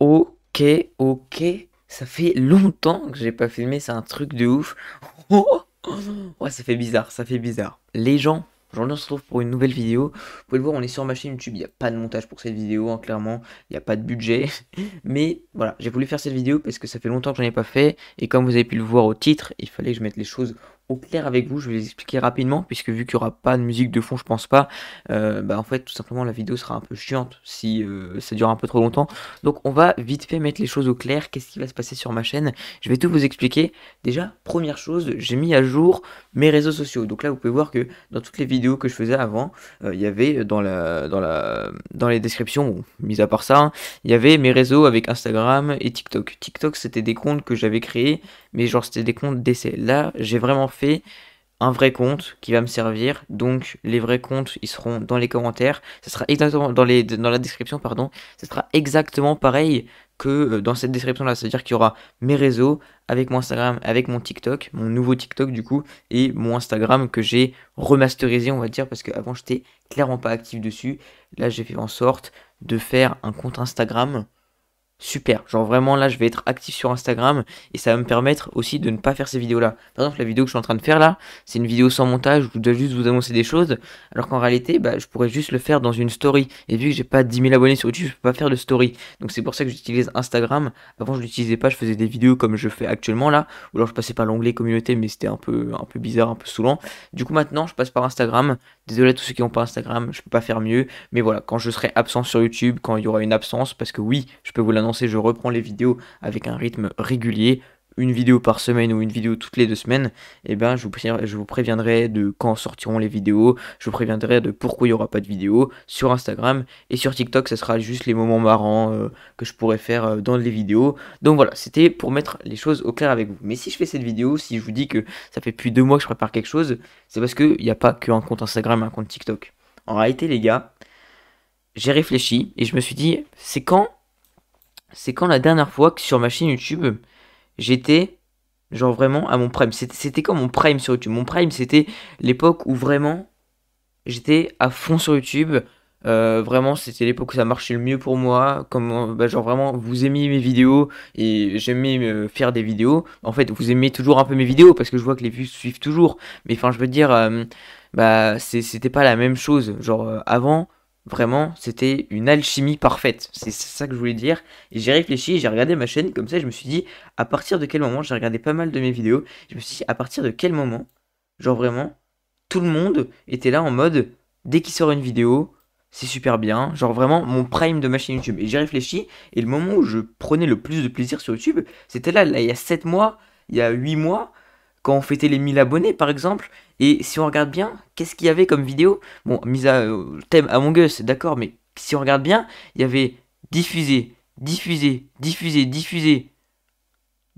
Ok, ok. Ça fait longtemps que j'ai pas filmé, c'est un truc de ouf. ouais, ça fait bizarre, ça fait bizarre, Les gens, aujourd'hui on se retrouve pour une nouvelle vidéo. Vous pouvez le voir, on est sur ma chaîne YouTube. Il n'y a pas de montage pour cette vidéo, hein, clairement. Il n'y a pas de budget. Mais voilà, j'ai voulu faire cette vidéo parce que ça fait longtemps que j'en ai pas fait. Et comme vous avez pu le voir au titre, il fallait que je mette les choses clair avec vous, je vais les expliquer rapidement, puisque vu qu'il n'y aura pas de musique de fond, je pense pas, euh, bah en fait tout simplement la vidéo sera un peu chiante si euh, ça dure un peu trop longtemps. Donc on va vite fait mettre les choses au clair, qu'est-ce qui va se passer sur ma chaîne, je vais tout vous expliquer. Déjà, première chose, j'ai mis à jour mes réseaux sociaux. Donc là vous pouvez voir que dans toutes les vidéos que je faisais avant, euh, il y avait dans la dans la dans les descriptions, mis à part ça, hein, il y avait mes réseaux avec Instagram et TikTok. TikTok c'était des comptes que j'avais créés, mais genre c'était des comptes d'essai. Là j'ai vraiment fait un vrai compte qui va me servir. Donc les vrais comptes, ils seront dans les commentaires. Ce sera exactement dans, les, dans la description, pardon. Ce sera exactement pareil que euh, dans cette description là. C'est-à-dire qu'il y aura mes réseaux avec mon Instagram, avec mon TikTok, mon nouveau TikTok du coup, et mon Instagram que j'ai remasterisé, on va dire, parce que avant j'étais clairement pas actif dessus. Là j'ai fait en sorte de faire un compte Instagram super. Genre vraiment là, je vais être actif sur Instagram et ça va me permettre aussi de ne pas faire ces vidéos-là. Par exemple, la vidéo que je suis en train de faire là, c'est une vidéo sans montage où je dois juste vous annoncer des choses, alors qu'en réalité, bah, je pourrais juste le faire dans une story. Et vu que j'ai pas 10 000 abonnés sur YouTube, je peux pas faire de story. Donc c'est pour ça que j'utilise Instagram. Avant, je l'utilisais pas, je faisais des vidéos comme je fais actuellement là, ou alors je passais par l'onglet communauté, mais c'était un peu, un peu bizarre, un peu saoulant. Du coup, maintenant, je passe par Instagram. Désolé à tous ceux qui n'ont pas Instagram, je peux pas faire mieux. Mais voilà, quand je serai absent sur YouTube, quand il y aura une absence, parce que oui, je peux vous l'annoncer je reprends les vidéos avec un rythme régulier, une vidéo par semaine ou une vidéo toutes les deux semaines, et eh ben je vous, je vous, préviendrai de quand sortiront les vidéos, je vous préviendrai de pourquoi il n'y aura pas de vidéo sur Instagram et sur TikTok, ce sera juste les moments marrants euh, que je pourrais faire euh, dans les vidéos. Donc voilà, c'était pour mettre les choses au clair avec vous. Mais si je fais cette vidéo, si je vous dis que ça fait plus de deux mois que je prépare quelque chose, c'est parce qu'il n'y a pas qu'un compte Instagram et un compte TikTok. En réalité, les gars, j'ai réfléchi et je me suis dit, c'est quand c'est quand la dernière fois que sur ma chaîne YouTube, j'étais genre vraiment à mon prime. C'était quand mon prime sur YouTube Mon prime, c'était l'époque où vraiment j'étais à fond sur YouTube. Euh, vraiment, c'était l'époque où ça marchait le mieux pour moi. Comme, bah, genre vraiment, vous aimiez mes vidéos et j'aimais euh, faire des vidéos. En fait, vous aimez toujours un peu mes vidéos parce que je vois que les vues suivent toujours. Mais enfin, je veux dire, euh, bah, c'était pas la même chose. Genre avant, Vraiment, c'était une alchimie parfaite. C'est ça que je voulais dire. Et j'ai réfléchi, j'ai regardé ma chaîne comme ça, je me suis dit, à partir de quel moment, j'ai regardé pas mal de mes vidéos, je me suis dit, à partir de quel moment, genre vraiment, tout le monde était là en mode, dès qu'il sort une vidéo, c'est super bien, genre vraiment mon prime de ma chaîne YouTube. Et j'ai réfléchi, et le moment où je prenais le plus de plaisir sur YouTube, c'était là, là, il y a 7 mois, il y a 8 mois, quand on fêtait les 1000 abonnés par exemple. Et si on regarde bien, qu'est-ce qu'il y avait comme vidéo Bon, mise à thème euh, thème Among Us, d'accord, mais si on regarde bien, il y avait diffuser, diffuser, diffuser, diffuser,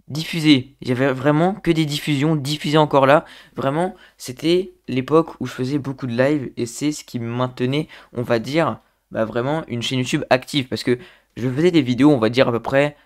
diffuser. avait vraiment que des diffusions, diffuser encore là. Vraiment, c'était l'époque où je faisais beaucoup de live et c'est ce qui maintenait, on va dire, bah vraiment une chaîne YouTube active parce que je faisais des vidéos, on va dire à peu près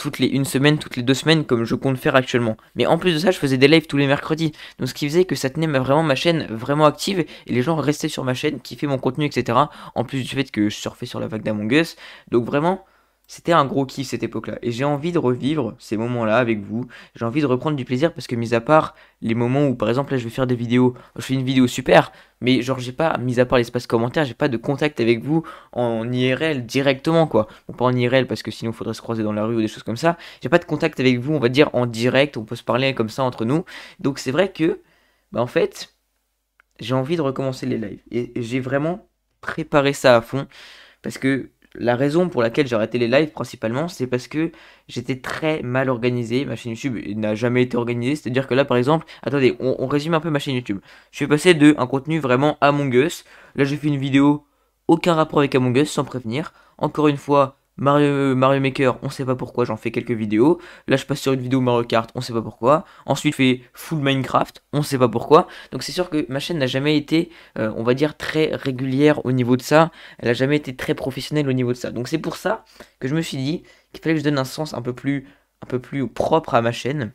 toutes les une semaine, toutes les deux semaines, comme je compte faire actuellement. Mais en plus de ça, je faisais des lives tous les mercredis. Donc ce qui faisait que ça tenait vraiment ma chaîne vraiment active et les gens restaient sur ma chaîne, kiffaient mon contenu, etc. En plus du fait que je surfais sur la vague d'Among Donc vraiment, c'était un gros kiff cette époque-là. Et j'ai envie de revivre ces moments-là avec vous. J'ai envie de reprendre du plaisir parce que, mis à part les moments où, par exemple, là, je vais faire des vidéos, je fais une vidéo super, mais genre, j'ai pas, mis à part l'espace commentaire, j'ai pas de contact avec vous en IRL directement, quoi. Bon, pas en IRL parce que sinon, faudrait se croiser dans la rue ou des choses comme ça. J'ai pas de contact avec vous, on va dire, en direct, on peut se parler comme ça entre nous. Donc, c'est vrai que, bah, en fait, j'ai envie de recommencer les lives. Et j'ai vraiment préparé ça à fond parce que la raison pour laquelle j'ai arrêté les lives principalement, c'est parce que j'étais très mal organisé. Ma chaîne YouTube n'a jamais été organisée. C'est-à-dire que là, par exemple, attendez, on, résume un peu ma chaîne YouTube. Je suis passé de un contenu vraiment Among Us. Là, j'ai fait une vidéo aucun rapport avec Among Us sans prévenir. Encore une fois, Mario, euh, Mario Maker, on sait pas pourquoi, j'en fais quelques vidéos. Là, je passe sur une vidéo Mario Kart, on sait pas pourquoi. Ensuite, je fais full Minecraft, on sait pas pourquoi. Donc, c'est sûr que ma chaîne n'a jamais été, euh, on va dire, très régulière au niveau de ça. Elle a jamais été très professionnelle au niveau de ça. Donc, c'est pour ça que je me suis dit qu'il fallait que je donne un sens un peu plus, un peu plus propre à ma chaîne.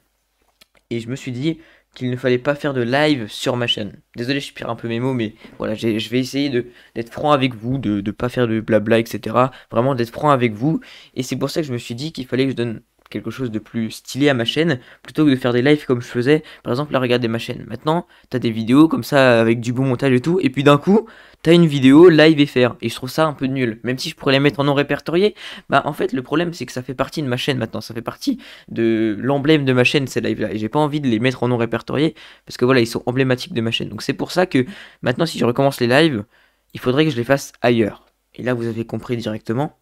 Et je me suis dit qu'il ne fallait pas faire de live sur ma chaîne. Désolé, je pire un peu mes mots, mais voilà, je vais essayer d'être franc avec vous, de ne pas faire de blabla, etc. Vraiment d'être franc avec vous. Et c'est pour ça que je me suis dit qu'il fallait que je donne quelque chose de plus stylé à ma chaîne, plutôt que de faire des lives comme je faisais, par exemple, là, regarder ma chaîne. Maintenant, t'as des vidéos comme ça, avec du bon montage et tout, et puis d'un coup, t'as une vidéo live et faire et je trouve ça un peu nul. Même si je pourrais les mettre en non répertorié, bah, en fait, le problème, c'est que ça fait partie de ma chaîne maintenant, ça fait partie de l'emblème de ma chaîne, ces lives-là, et j'ai pas envie de les mettre en non répertorié, parce que voilà, ils sont emblématiques de ma chaîne. Donc c'est pour ça que maintenant, si je recommence les lives, il faudrait que je les fasse ailleurs. Et là, vous avez compris directement.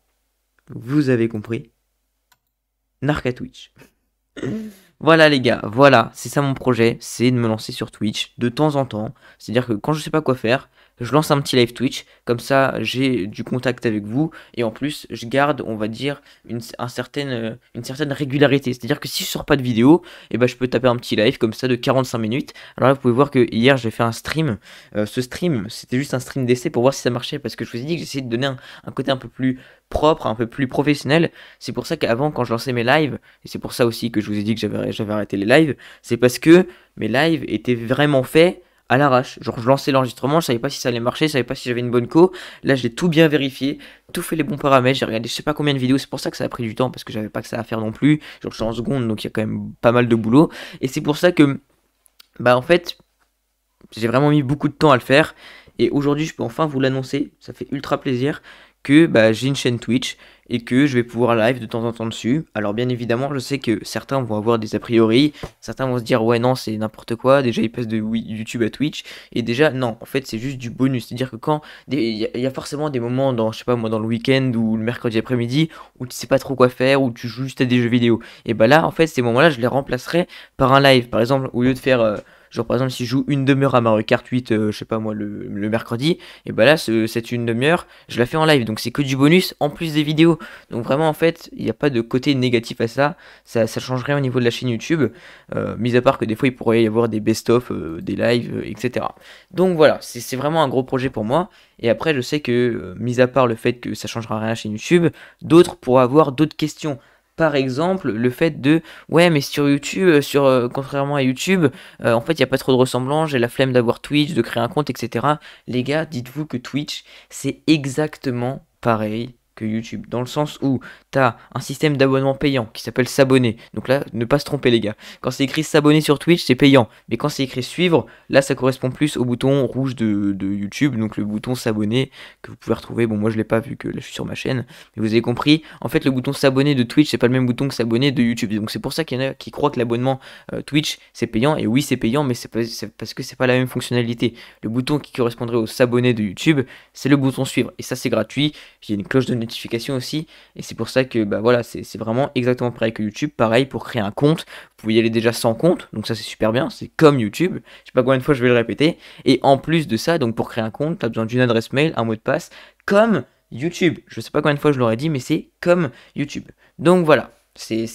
Vous avez compris. Narc à Twitch. voilà les gars, voilà, c'est ça mon projet, c'est de me lancer sur Twitch de temps en temps. C'est-à-dire que quand je sais pas quoi faire, je lance un petit live Twitch, comme ça j'ai du contact avec vous, et en plus je garde, on va dire, une, certaine, euh, une certaine régularité. C'est-à-dire que si je ne sors pas de vidéo, et eh ben, je peux taper un petit live comme ça de 45 minutes. Alors là vous pouvez voir que hier j'ai fait un stream, euh, ce stream c'était juste un stream d'essai pour voir si ça marchait, parce que je vous ai dit que j'essayais de donner un, un côté un peu plus propre, un peu plus professionnel. C'est pour ça qu'avant, quand je lançais mes lives, et c'est pour ça aussi que je vous ai dit que j'avais arrêté les lives, c'est parce que mes lives étaient vraiment faits à l'arrache. Genre, je lançais l'enregistrement, je savais pas si ça allait marcher, je savais pas si j'avais une bonne co. Là, j'ai tout bien vérifié, tout fait les bons paramètres, j'ai regardé je sais pas combien de vidéos, c'est pour ça que ça a pris du temps, parce que j'avais pas que ça à faire non plus. Genre, je suis en seconde, donc il y a quand même pas mal de boulot. Et c'est pour ça que, bah, en fait, j'ai vraiment mis beaucoup de temps à le faire. Et aujourd'hui, je peux enfin vous l'annoncer, ça fait ultra plaisir que bah, j'ai une chaîne Twitch et que je vais pouvoir live de temps en temps dessus. Alors bien évidemment, je sais que certains vont avoir des a priori, certains vont se dire ouais non c'est n'importe quoi, déjà ils passent de YouTube à Twitch, et déjà non, en fait c'est juste du bonus, c'est-à-dire que quand il y, a forcément des moments dans, je sais pas moi, dans le week-end ou le mercredi après-midi où tu sais pas trop quoi faire, où tu joues juste à des jeux vidéo, et bah là en fait ces moments-là je les remplacerai par un live, par exemple au lieu de faire... Euh, Genre par exemple si je joue une demi-heure à Mario Kart 8, euh, je sais pas moi, le, mercredi, et bah là c'est cette une demi-heure, je la fais en live. Donc c'est que du bonus en plus des vidéos. Donc vraiment en fait, il n'y a pas de côté négatif à ça. Ça, ça change rien au niveau de la chaîne YouTube. Euh, mis à part que des fois il pourrait y avoir des best-of, euh, des lives, etc. Donc voilà, c'est vraiment un gros projet pour moi. Et après je sais que, mis à part le fait que ça changera rien à la chaîne YouTube, d'autres pourraient avoir d'autres questions par exemple le fait de ouais mais sur YouTube euh, sur euh, contrairement à YouTube euh, en fait il n'y a pas trop de ressemblance j'ai la flemme d'avoir Twitch de créer un compte etc les gars dites-vous que Twitch c'est exactement pareil que YouTube dans le sens où t'as un système d'abonnement payant qui s'appelle s'abonner. Donc là, ne pas se tromper les gars. Quand c'est écrit s'abonner sur Twitch, c'est payant. Mais quand c'est écrit suivre, là ça correspond plus au bouton rouge de, YouTube, donc le bouton s'abonner que vous pouvez retrouver. Bon moi je l'ai pas vu que là je suis sur ma chaîne, mais vous avez compris. En fait le bouton s'abonner de Twitch, c'est pas le même bouton que s'abonner de YouTube. Donc c'est pour ça qu'il y en a qui croient que l'abonnement euh, Twitch c'est payant. Et oui c'est payant, mais c'est parce que c'est pas la même fonctionnalité. Le bouton qui correspondrait au s'abonner de YouTube, c'est le bouton suivre. Et ça c'est gratuit. Il y a une cloche de notification aussi, et c'est pour ça que bah voilà, c'est vraiment exactement pareil que YouTube. Pareil pour créer un compte, vous pouvez y aller déjà sans compte, donc ça c'est super bien, c'est comme YouTube. Je sais pas combien de fois je vais le répéter. Et en plus de ça, donc pour créer un compte, tu as besoin d'une adresse mail, un mot de passe, comme YouTube. Je sais pas combien de fois je l'aurais dit, mais c'est comme YouTube. Donc voilà. C'est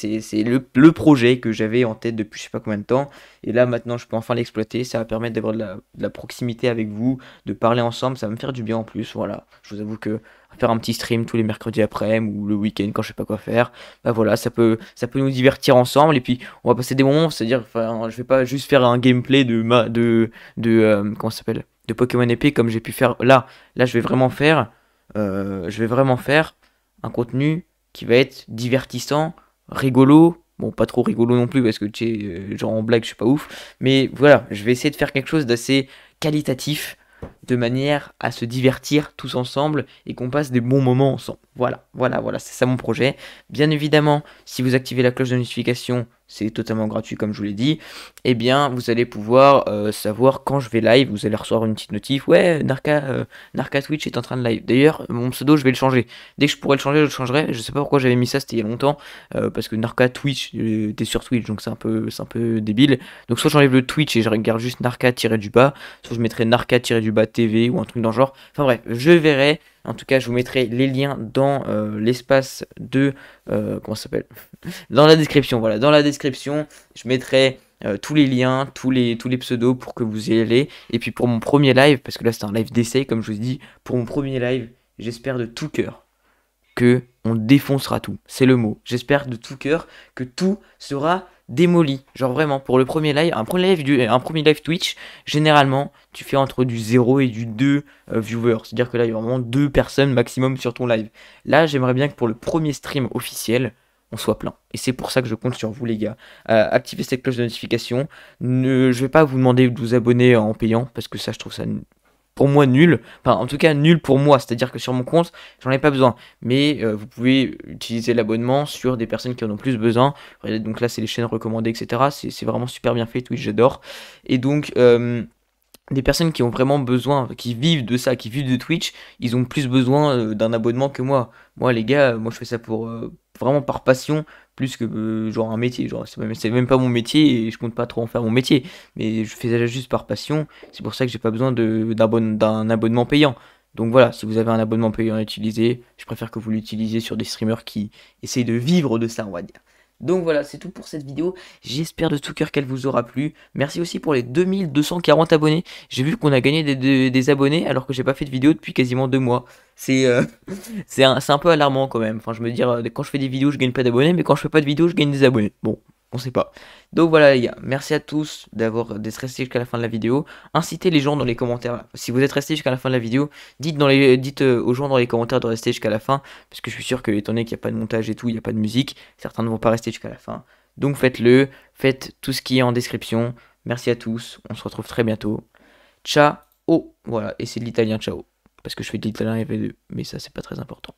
le, projet que j'avais en tête depuis je sais pas combien de temps. Et là, maintenant, je peux enfin l'exploiter. Ça va permettre d'avoir de, la, proximité avec vous, de parler ensemble. Ça va me faire du bien en plus. Voilà. Je vous avoue que faire un petit stream tous les mercredis après midi ou le week-end quand je sais pas quoi faire, bah voilà, ça peut, ça peut nous divertir ensemble. Et puis, on va passer des moments. C'est-à-dire, je vais pas juste faire un gameplay de. Ma, de, de euh, s'appelle De Pokémon épée comme j'ai pu faire là. Là, je vais vraiment faire. Euh, je vais vraiment faire un contenu qui va être divertissant rigolo. Bon, pas trop rigolo non plus, parce que tu sais, euh, genre en blague, je suis pas ouf. Mais voilà, je vais essayer de faire quelque chose d'assez qualitatif de manière à se divertir tous ensemble et qu'on passe des bons moments ensemble. Voilà, voilà, voilà, c'est ça mon projet. Bien évidemment, si vous activez la cloche de notification, c'est totalement gratuit comme je vous l'ai dit, eh bien vous allez pouvoir euh, savoir quand je vais live, vous allez recevoir une petite notif, ouais, euh, Narca, Twitch est en train de live. D'ailleurs, mon pseudo, je vais le changer. Dès que je pourrai le changer, je le changerai. Je sais pas pourquoi j'avais mis ça, c'était il y a longtemps, euh, parce que Narca Twitch, était sur Twitch, donc c'est un, peu, un peu débile. Donc soit j'enlève le Twitch et je regarde juste Narca-du-bas, soit je mettrai Narca-du-bas TV ou un truc dans le genre. Enfin bref, je verrai. En tout cas, je vous mettrai les liens dans euh, l'espace de euh, comment s'appelle dans la description. Voilà, dans la description, je mettrai euh, tous les liens, tous les, tous les pseudos pour que vous y allez. Et puis pour mon premier live, parce que là c'est un live d'essai, comme je vous dis, pour mon premier live, j'espère de tout cœur que on défoncera tout. C'est le mot. J'espère de tout cœur que tout sera démoli. Genre vraiment, pour le premier live, un premier live, du, un premier live Twitch, généralement, tu fais entre du 0 et du 2 euh, viewers. C'est-à-dire que là, il y a vraiment deux personnes maximum sur ton live. Là, j'aimerais bien que pour le premier stream officiel, on soit plein. Et c'est pour ça que je compte sur vous, les gars. Euh, activez cette cloche de notification. Ne, je vais pas vous demander de vous abonner en payant, parce que ça, je trouve ça pour moi nul, enfin en tout cas nul pour moi, c'est-à-dire que sur mon compte, j'en ai pas besoin. Mais euh, vous pouvez utiliser l'abonnement sur des personnes qui en ont plus besoin. Donc là, c'est les chaînes recommandées, etc. C'est vraiment super bien fait, Twitch, j'adore. Et donc... Euh, des personnes qui ont vraiment besoin, qui vivent de ça, qui vivent de Twitch, ils ont plus besoin euh, d'un abonnement que moi. Moi, les gars, moi je fais ça pour vraiment par passion, plus que euh, genre un métier. Genre, c'est, même, pas mon métier et je compte pas trop en faire mon métier. Mais je fais ça juste par passion. C'est pour ça que j'ai pas besoin d'un abonnement payant. Donc voilà, si vous avez un abonnement payant à utiliser, je préfère que vous l'utilisiez sur des streamers qui essayent de vivre de ça, on va dire. Donc voilà, c'est tout pour cette vidéo. J'espère de tout cœur qu'elle vous aura plu. Merci aussi pour les 2240 abonnés. J'ai vu qu'on a gagné des, abonnés alors que j'ai pas fait de vidéo depuis quasiment deux mois. C'est euh, un, peu alarmant quand même. Enfin, je me dis euh, quand je fais des vidéos, je gagne pas d'abonnés, mais quand je fais pas de vidéos je gagne des abonnés. Bon, on sait pas. Donc voilà les gars, merci à tous d'avoir resté jusqu'à la fin de la vidéo. Incitez les gens dans les commentaires. Si vous êtes restés jusqu'à la fin de la vidéo, dites, dans les, dites euh, aux gens dans les commentaires de rester jusqu'à la fin. Parce que je suis sûr que étant donné qu'il n'y a pas de montage et tout, il n'y a pas de musique, certains ne vont pas rester jusqu'à la fin. Donc faites-le, faites tout ce qui est en description. Merci à tous, on se retrouve très bientôt. Ciao, voilà, et c'est de l'italien ciao. Parce que je fais de l'italien et 2 mais ça c'est pas très important.